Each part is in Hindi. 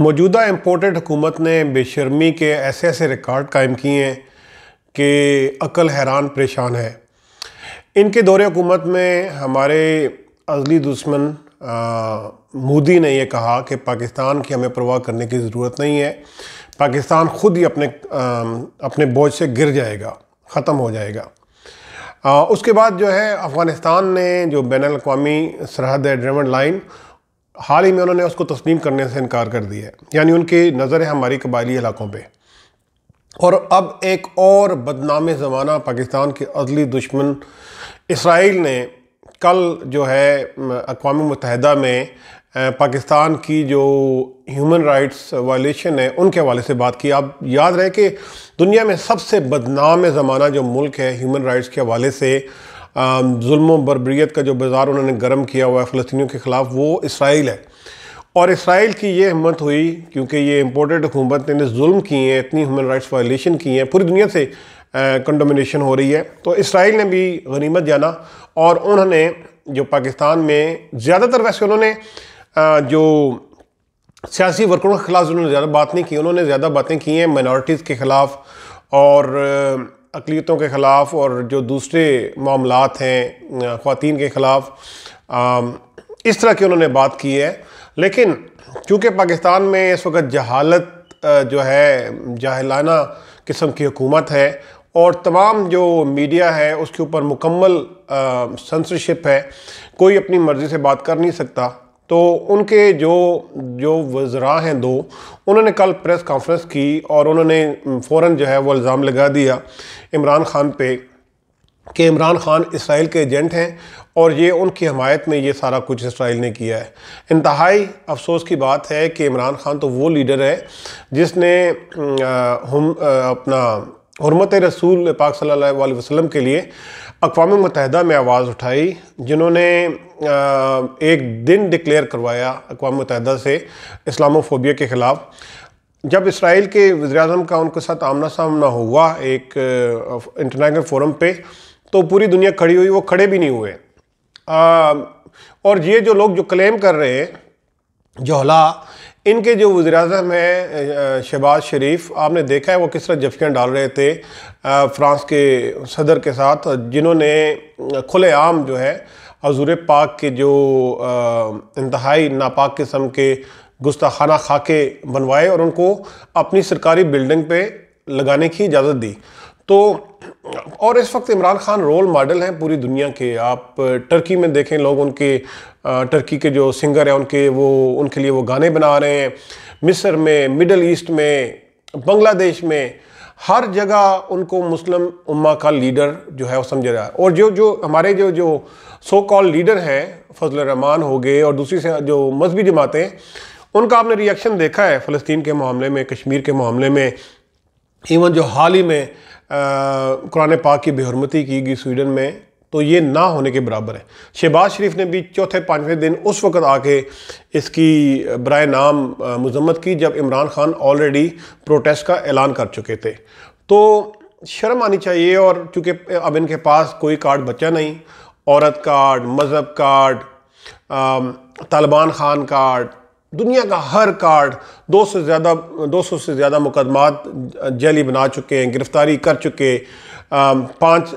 मौजूदा इम्पोर्टेड हुकूमत ने बेशर्मी के ऐसे ऐसे रिकॉर्ड कायम किए हैं कि अकल हैरान परेशान है इनके दौरे हुकूमत में हमारे अजली दुश्मन मोदी ने यह कहा कि पाकिस्तान की हमें परवाह करने की ज़रूरत नहीं है पाकिस्तान ख़ुद ही अपने आ, अपने बोझ से गिर जाएगा ख़त्म हो जाएगा आ, उसके बाद जो है अफ़गानिस्तान ने जो बैन अवी सरहद है ड्रेवन लाइन हाल ही में उन्होंने उसको तस्लीम करने से इनकार कर दिया है यानी उनकी नज़र है हमारी कबायली इलाकों पर और अब एक और बदनाम ज़माना पाकिस्तान के अदली दुश्मन इसराइल ने कल जो है अकवा मतहद में पाकिस्तान की जो ह्यूमन राइट्स वायलेशन है उनके हवाले से बात की आप याद रहे कि दुनिया में सबसे बदनाम ज़माना जो मुल्क है ह्यूमन राइट्स के हवाले से जुल्म बरबरीत का जो बाज़ार उन्होंने गर्म किया हुआ है फ़लस्तियों के ख़िलाफ़ वो इसराइल है और इसराइल की ये हिम्मत हुई क्योंकि ये इम्पोर्टेड हुकूमत ने जुल्म किए हैं इतनी ह्यूमन राइट्स वायलेशन की हैं पूरी दुनिया से कंडोमिनेशन हो रही है तो इसराइल ने भी गनीमत जाना और उन्होंने जो पाकिस्तान में ज़्यादातर वैसे उन्होंने जो सियासी वर्करों के ख़िलाफ़ उन्होंने ज़्यादा बात नहीं की उन्होंने ज़्यादा बातें की हैं माइनॉरिटीज़ के ख़िलाफ़ और अकलीतों के ख़िलाफ़ और जो दूसरे मामला हैं ख़वान के ख़िलाफ़ इस तरह की उन्होंने बात की है लेकिन चूँकि पाकिस्तान में इस वक्त जहालत जो है जाहलाना किस्म की हुकूमत है और तमाम जो मीडिया है उसके ऊपर मुकम्मल सेंसरशिप है कोई अपनी मर्ज़ी से बात कर नहीं सकता तो उनके जो जो वज़रा हैं दो उन्होंने कल प्रेस कॉन्फ्रेंस की और उन्होंने फ़ौर जो है वो इल्ज़ाम लगा दिया इमरान ख़ान पे कि इमरान ख़ान इसराइल के एजेंट हैं और ये उनकी हमायत में ये सारा कुछ इसराइल ने किया है इंतहाई अफसोस की बात है कि इमरान ख़ान तो वो लीडर है जिसने हम अपना हरमत रसूल पाक सल वसलम के लिए अकवा मतहद में आवाज़ उठाई जिन्होंने एक दिन डिक्लेयर करवाया अकवा मुतहदा से इस्लामोफोबिया के ख़िलाफ़ जब इसराइल के वज़ी अजम का उनके साथ आमना सामना हुआ एक इंटरनेशनल फोरम पे तो पूरी दुनिया खड़ी हुई वो खड़े भी नहीं हुए आ, और ये जो लोग जो क्लेम कर रहे हैं जोहला इनके जो वज़ी अजम हैं शहबाज शरीफ आपने देखा है वो किस तरह जफियाँ डाल रहे थे फ्रांस के सदर के साथ जिन्होंने खुलेआम जो है हजूर पाक के जो इंतहाई नापाक किस्म के गुस्ताखाना खाके बनवाए और उनको अपनी सरकारी बिल्डिंग पे लगाने की इजाज़त दी तो और इस वक्त इमरान खान रोल मॉडल हैं पूरी दुनिया के आप टर्की में देखें लोग उनके टर्की के जो सिंगर हैं उनके वो उनके लिए वो गाने बना रहे हैं मिस्र में मिडल ईस्ट में बांग्लादेश में हर जगह उनको मुस्लिम उम्मा का लीडर जो है वो समझा रहा है और जो जो हमारे जो जो सो कॉल लीडर हैं फजल रहमान हो गए और दूसरी से जो मजहबी जमातें उनका आपने रिएक्शन देखा है फ़लस्तीन के मामले में कश्मीर के मामले में इवन जो हाल ही में कुरान पाक की बेहरमती की गई स्वीडन में तो ये ना होने के बराबर है शहबाज शरीफ ने भी चौथे पाँचवें दिन उस वक़्त आके इसकी बर नाम मजम्मत की जब इमरान खान ऑलरेडी प्रोटेस्ट का ऐलान कर चुके थे तो शर्म आनी चाहिए और चूँकि अब इनके पास कोई कार्ड बचा नहीं औरत कार्ड मज़हब कार्ड तालिबान खान कार्ड दुनिया का हर कार्ड 200 से ज़्यादा 200 से ज़्यादा मुकदमात जेली बना चुके हैं गिरफ़्तारी कर चुके पांच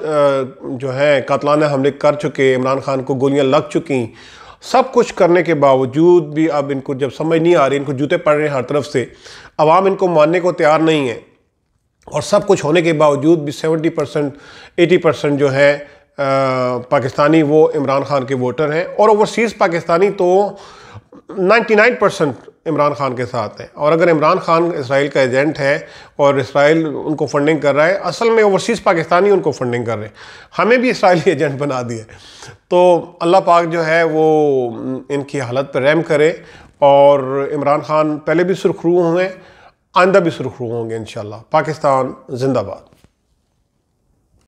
जो हैं कतलाना हमले कर चुके इमरान खान को गोलियां लग चुकी सब कुछ करने के बावजूद भी अब इनको जब समझ नहीं आ रही इनको जूते पड़ रहे हैं हर तरफ से आवाम इनको मानने को तैयार नहीं है और सब कुछ होने के बावजूद भी सेवेंटी परसेंट एटी परसेंट जो है पाकिस्तानी वो इमरान खान के वोटर हैं और ओवरसीज़ पाकिस्तानी तो नाइन परसेंट इमरान खान के साथ हैं और अगर इमरान खान इसराइल का एजेंट है और इसराइल उनको फंडिंग कर रहा है असल में ओवरसीज़ पाकिस्तानी उनको फंडिंग कर रहे हैं हमें भी इसराइली एजेंट बना दिए तो अल्लाह पाक जो है वो इनकी हालत पर रहम करे और इमरान खान पहले भी सुरखरू हुए आइंदा भी सुरखरू होंगे इन पाकिस्तान जिंदाबाद